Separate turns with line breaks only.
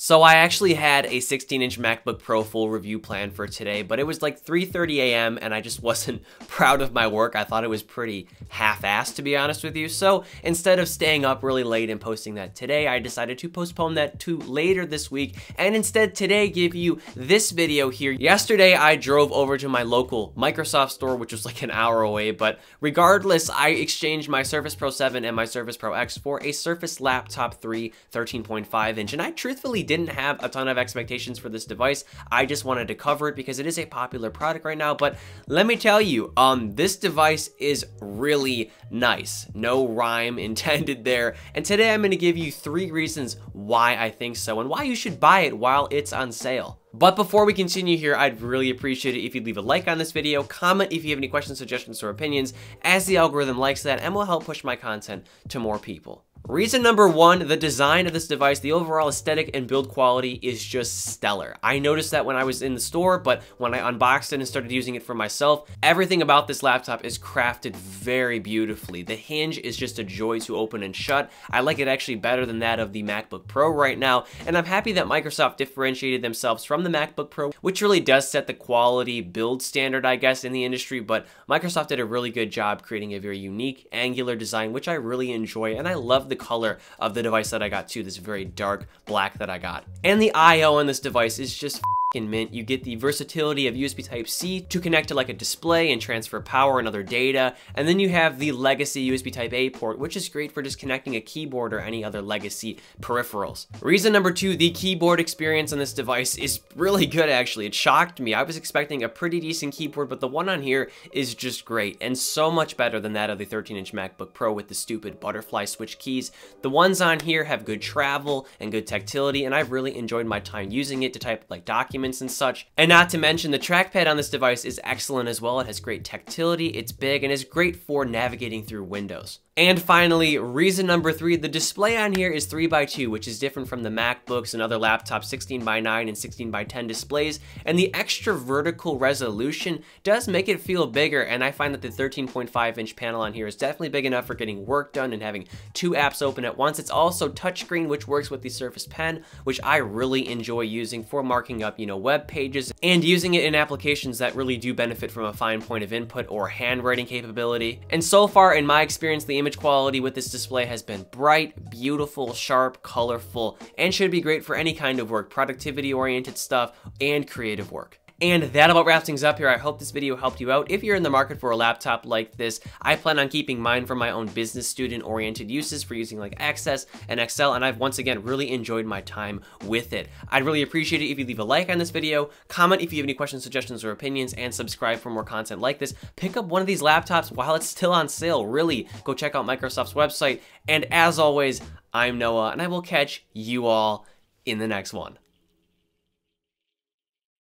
So I actually had a 16-inch MacBook Pro full review plan for today, but it was like 3.30 a.m. and I just wasn't proud of my work. I thought it was pretty half-assed, to be honest with you. So instead of staying up really late and posting that today, I decided to postpone that to later this week and instead today give you this video here. Yesterday, I drove over to my local Microsoft store, which was like an hour away, but regardless, I exchanged my Surface Pro 7 and my Surface Pro X for a Surface Laptop 3 13.5 inch, and I truthfully didn't have a ton of expectations for this device. I just wanted to cover it because it is a popular product right now. But let me tell you, um, this device is really nice. No rhyme intended there. And today I'm going to give you three reasons why I think so and why you should buy it while it's on sale. But before we continue here, I'd really appreciate it if you'd leave a like on this video, comment if you have any questions, suggestions, or opinions, as the algorithm likes that, and will help push my content to more people. Reason number one, the design of this device, the overall aesthetic and build quality is just stellar. I noticed that when I was in the store, but when I unboxed it and started using it for myself, everything about this laptop is crafted very beautifully. The hinge is just a joy to open and shut. I like it actually better than that of the MacBook Pro right now, and I'm happy that Microsoft differentiated themselves from the MacBook Pro, which really does set the quality build standard, I guess, in the industry, but Microsoft did a really good job creating a very unique angular design, which I really enjoy, and I love the color of the device that I got too, this very dark black that I got. And the I.O. on this device is just mint. You get the versatility of USB Type-C to connect to like a display and transfer power and other data. And then you have the legacy USB Type-A port, which is great for just connecting a keyboard or any other legacy peripherals. Reason number two, the keyboard experience on this device is really good actually. It shocked me. I was expecting a pretty decent keyboard, but the one on here is just great and so much better than that of the 13-inch MacBook Pro with the stupid butterfly switch keys. The ones on here have good travel and good tactility, and I've really enjoyed my time using it to type like documents and such. And not to mention, the trackpad on this device is excellent as well. It has great tactility, it's big, and is great for navigating through windows. And finally, reason number three, the display on here is 3x2, which is different from the MacBooks and other laptops 16x9 and 16x10 displays, and the extra vertical resolution does make it feel bigger, and I find that the 13.5 inch panel on here is definitely big enough for getting work done and having two apps open at once. It's also touchscreen, which works with the Surface Pen, which I really enjoy using for marking up, you know, web pages and using it in applications that really do benefit from a fine point of input or handwriting capability. And so far, in my experience, the image image quality with this display has been bright, beautiful, sharp, colorful, and should be great for any kind of work, productivity oriented stuff and creative work. And that about wraps things up here. I hope this video helped you out. If you're in the market for a laptop like this, I plan on keeping mine for my own business student oriented uses for using like Access and Excel. And I've once again really enjoyed my time with it. I'd really appreciate it if you leave a like on this video, comment if you have any questions, suggestions, or opinions, and subscribe for more content like this. Pick up one of these laptops while it's still on sale. Really, go check out Microsoft's website. And as always, I'm Noah, and I will catch you all in the next one.